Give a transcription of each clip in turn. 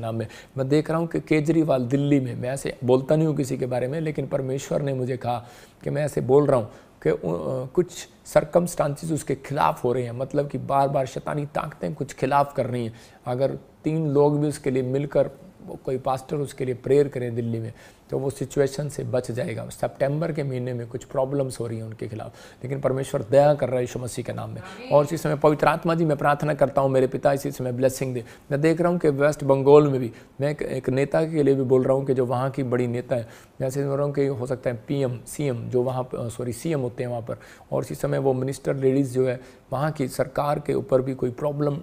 नाम में मैं देख रहा हूँ कि केजरीवाल दिल्ली में मैं ऐसे बोलता नहीं हूँ किसी के बारे में लेकिन परमेश्वर ने मुझे कहा कि मैं ऐसे बोल रहा हूँ कि कुछ सरकमस्टांसिस उसके खिलाफ हो रहे हैं मतलब कि बार बार शैतानी ताकतें कुछ खिलाफ कर रही हैं अगर तीन लोग भी उसके लिए मिलकर कोई पास्टर उसके लिए प्रेयर करें दिल्ली में तो वो सिचुएशन से बच जाएगा सितंबर के महीने में कुछ प्रॉब्लम्स हो रही हैं उनके खिलाफ लेकिन परमेश्वर दया कर रहा है यीशु मसीह के नाम में और इसी समय पवित्र आत्मा जी मैं प्रार्थना करता हूँ मेरे पिता इसी समय ब्लेसिंग दे मैं देख रहा हूँ कि वेस्ट बंगाल में भी मैं एक, नेता के लिए भी बोल रहा हूँ कि जो वहाँ की बड़ी नेता है जैसे बोल रहा हूँ कि हो सकता है पी एम सी एम जो वहाँ सॉरी सी एम होते हैं वहाँ पर और इसी समय वो मिनिस्टर लेडीज़ जो है वहाँ की सरकार के ऊपर भी कोई प्रॉब्लम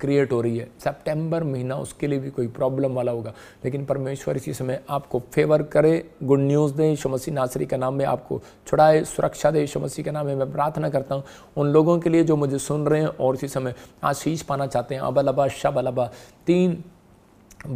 क्रिएट हो रही है सितंबर महीना उसके लिए भी कोई प्रॉब्लम वाला होगा लेकिन परमेश्वर इसी समय आपको फेवर करें गुड न्यूज़ दें यीशु मसीह नासरी के नाम में आपको छुड़ाए सुरक्षा दें यीशु मसीह के नाम में मैं प्रार्थना करता हूँ उन लोगों के लिए जो मुझे सुन रहे हैं और इसी समय आशीष पाना चाहते हैं अबलबा अबा तीन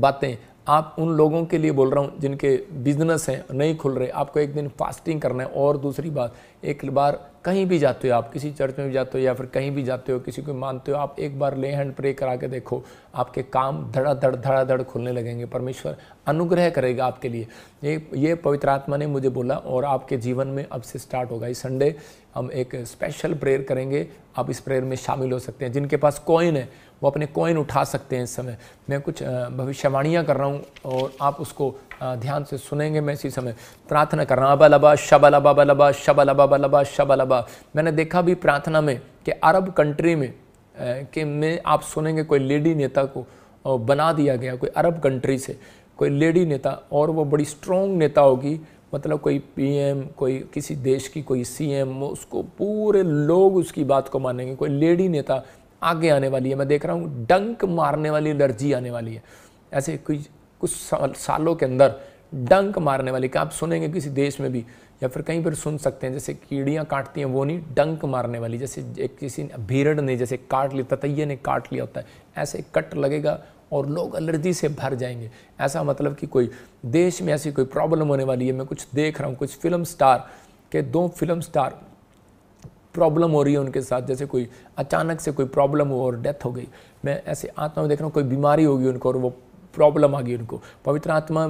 बातें आप उन लोगों के लिए बोल रहा हूँ जिनके बिजनेस हैं नहीं खुल रहे आपको एक दिन फास्टिंग करना है और दूसरी बात एक बार कहीं भी जाते हो आप किसी चर्च में भी जाते हो या फिर कहीं भी जाते हो किसी को मानते हो आप एक बार ले हैंड प्रे करा के देखो आपके काम धड़ा धड़ धड़ा धड़ खुलने लगेंगे परमेश्वर अनुग्रह करेगा आपके लिए ये ये पवित्र आत्मा ने मुझे बोला और आपके जीवन में अब से स्टार्ट होगा इस संडे हम एक स्पेशल प्रेयर करेंगे आप इस प्रेयर में शामिल हो सकते हैं जिनके पास कॉइन है वो अपने कॉइन उठा सकते हैं इस समय मैं कुछ भविष्यवाणियाँ कर रहा हूँ और आप उसको ध्यान से सुनेंगे मैं इसी समय प्रार्थना करना अब अलबा शब अलबा बलबा शब लबा बलबा शब अलबा मैंने देखा भी प्रार्थना में कि अरब कंट्री में कि मैं आप सुनेंगे कोई लेडी नेता को बना दिया गया कोई अरब कंट्री से कोई लेडी नेता और वो बड़ी स्ट्रॉन्ग नेता होगी मतलब कोई पीएम कोई किसी देश की कोई सीएम उसको पूरे लोग उसकी बात को मानेंगे कोई लेडी नेता आगे आने वाली है मैं देख रहा हूँ डंक मारने वाली एलर्जी आने वाली है ऐसे कोई कुछ साल, सालों के अंदर डंक मारने वाली क्या आप सुनेंगे किसी देश में भी या फिर कहीं पर सुन सकते हैं जैसे कीड़ियाँ काटती हैं वो नहीं डंक मारने वाली जैसे एक किसी भीड़ ने जैसे काट लिया ततैये ने काट लिया होता है ऐसे कट लगेगा और लोग एलर्जी से भर जाएंगे ऐसा मतलब कि कोई देश में ऐसी कोई प्रॉब्लम होने वाली है मैं कुछ देख रहा हूँ कुछ फिल्म स्टार के दो फिल्म स्टार प्रॉब्लम हो रही है उनके साथ जैसे कोई अचानक से कोई प्रॉब्लम हो और डेथ हो गई मैं ऐसे आत्मा में देख रहा हूँ कोई बीमारी होगी उनको और वो प्रॉब्लम आ गई उनको पवित्र आत्मा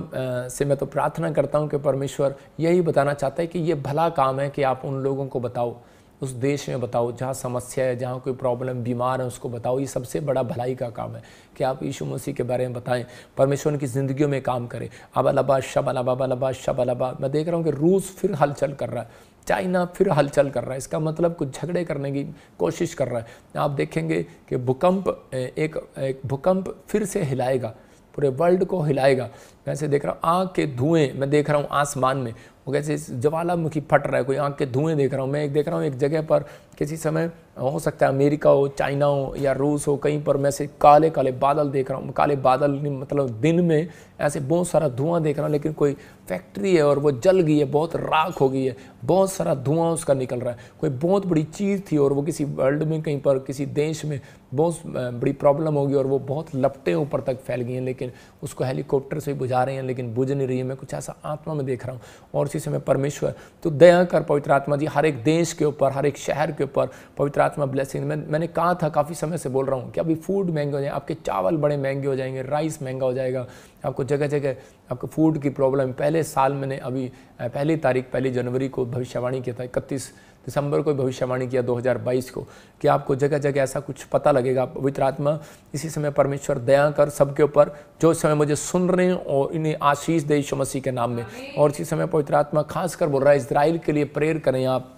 से मैं तो प्रार्थना करता हूँ कि परमेश्वर यही बताना चाहता है कि ये भला काम है कि आप उन लोगों को बताओ उस देश में बताओ जहाँ समस्या है जहाँ कोई प्रॉब्लम बीमार है उसको बताओ ये सबसे बड़ा भलाई का काम है कि आप यीशु मसीह के बारे में बताएं परमेश्वर उनकी ज़िंदगियों में काम करें अब अलाबा शब अलाबा अलाबा शब अलाबा मैं देख रहा हूँ कि रूस फिर हलचल कर रहा है चाइना फिर हलचल कर रहा है इसका मतलब कुछ झगड़े करने की कोशिश कर रहा है आप देखेंगे कि भूकंप एक, एक भूकंप फिर से हिलाएगा पूरे वर्ल्ड को हिलाएगा मैं ऐसे देख रहा हूँ आँख के धुएँ मैं देख रहा हूँ आसमान में वो कैसे ज्वालामुखी फट रहा है कोई आँख के धुएँ देख रहा हूँ मैं एक देख रहा हूँ एक जगह पर किसी समय हो सकता है अमेरिका हो चाइना हो या रूस हो कहीं पर मैं ऐसे काले काले बादल देख रहा हूँ काले बादल मतलब दिन में ऐसे बहुत सारा धुआं देख रहा हूँ लेकिन कोई फैक्ट्री है और वो जल गई है बहुत राख हो गई है बहुत सारा धुआं उसका निकल रहा है कोई बहुत बड़ी चीज़ थी और वो किसी वर्ल्ड में कहीं पर किसी देश में बहुत बड़ी प्रॉब्लम होगी और वो बहुत लपटे ऊपर तक फैल गई हैं लेकिन उसको हेलीकॉप्टर से बुझा रहे हैं लेकिन बुझ नहीं रही है मैं कुछ ऐसा आत्मा में देख रहा हूँ और उसी समय परमेश्वर तो दया कर पवित्र आत्मा जी हर एक देश के ऊपर हर एक शहर के ऊपर पवित्र आत्मा ब्लेसिंग मैं मैंने कहा था काफ़ी समय से बोल रहा हूँ कि अभी फूड महंगे हो जाए आपके चावल बड़े महंगे हो जाएंगे राइस महंगा हो जाएगा आपको जगह जगह आपको फूड की प्रॉब्लम पहले साल मैंने अभी पहली तारीख पहली जनवरी को भविष्यवाणी किया था इकतीस दिसंबर को भविष्यवाणी किया 2022 को कि आपको जगह जगह ऐसा कुछ पता लगेगा पवित्र आत्मा इसी समय परमेश्वर दया कर सबके ऊपर जो समय मुझे सुन रहे हैं और इन्हें आशीष दे यीशु मसीह के नाम में और इसी समय पवित्र आत्मा खास कर बोल रहा है इसराइल के लिए प्रेयर करें आप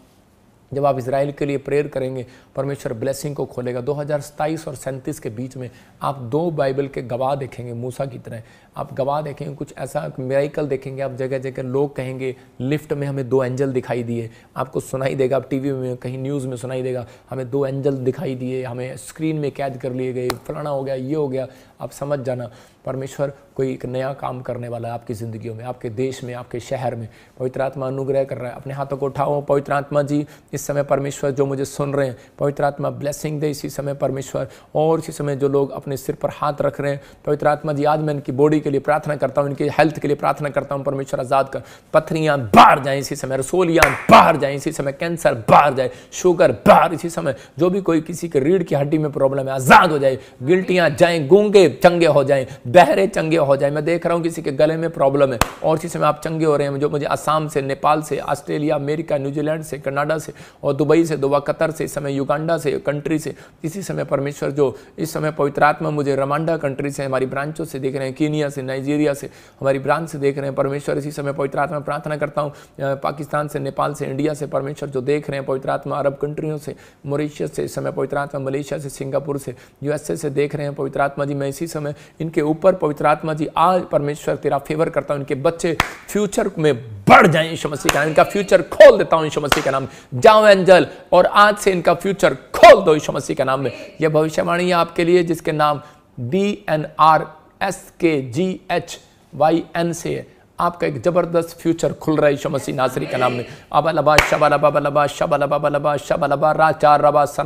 जब आप इसराइल के लिए प्रेयर करेंगे परमेश्वर ब्लेसिंग को खोलेगा दो और सैंतीस के बीच में आप दो बाइबल के गवाह देखेंगे मूसा की तरह आप गवाह देखेंगे कुछ ऐसा मेराइकल देखेंगे आप जगह जगह लोग कहेंगे लिफ्ट में हमें दो एंजल दिखाई दिए आपको सुनाई देगा आप टीवी में कहीं न्यूज़ में सुनाई देगा हमें दो एंजल दिखाई दिए हमें स्क्रीन में कैद कर लिए गए फलाना हो गया ये हो गया आप समझ जाना परमेश्वर कोई एक नया काम करने वाला है आपकी ज़िंदगी में आपके देश में आपके शहर में पवित्र आत्मा अनुग्रह कर रहा है अपने हाथों को उठाओ पवित्र आत्मा जी इस समय परमेश्वर जो मुझे सुन रहे हैं पवित्र आत्मा ब्लेसिंग दे इसी समय परमेश्वर और इसी समय जो लोग अपने सिर पर हाथ रख रहे हैं पवित्र आत्मा जी आज मैं इनकी बॉडी के लिए प्रार्थना करता हूँ इनकी हेल्थ के लिए प्रार्थना करता हूँ परमेश्वर आज़ाद कर पथरियाँ बाहर जाएँ इसी समय रसोलियाँ बाहर जाएँ इसी समय कैंसर बाहर जाए शुगर बाहर इसी समय जो भी कोई किसी के रीढ़ की हड्डी में प्रॉब्लम है आज़ाद हो जाए गिल्टियाँ जाएँ गूंगे चंगे हो जाएँ बहरे चंगे हो जाएँ मैं देख रहा हूँ किसी के गले में प्रॉब्लम है और इसी समय आप चंगे हो रहे हैं जो मुझे आसाम से नेपाल से ऑस्ट्रेलिया अमेरिका न्यूजीलैंड से कनाडा से और दुबई से दुबा कतर से इस समय युगांडा से कंट्री से इसी समय परमेश्वर जो इस समय पवित्रात्मा मुझे रमांडा कंट्री से हमारी ब्रांचों से देख रहे हैं कीनिया से नाइजीरिया से हमारी ब्रांच से देख रहे हैं परमेश्वर इसी समय पवित्रात्मा प्रार्थना करता हूँ पाकिस्तान से नेपाल से इंडिया से परमेश्वर जो देख रहे हैं पवित्रात्मा अरब कंट्रियों से मॉरिशियस से इस समय पवित्रात्मा मलेशिया से सिंगापुर से यूएसए से देख रहे हैं पवित्रात्मा जी मैं इसी समय इनके ऊपर पवित्रात्मा जी आज परमेश्वर तेरा फेवर करता हूँ इनके बच्चे फ्यूचर में बढ़ जाए यीशु मसीह का इनका फ्यूचर खोल देता हूं यीशु मसीह का नाम जाओ एंजल और आज से इनका फ्यूचर खोल दो यीशु मसीह का नाम में यह भविष्यवाणी आपके लिए जिसके नाम डी एन आर एस के जी एच वाई एन से आपका एक जबरदस्त फ्यूचर खुल रहा है यीशु मसीह नासरी का नाम में अब लबा शबा लबा लबा शबा लबा लबा शबा लबा राचार रबा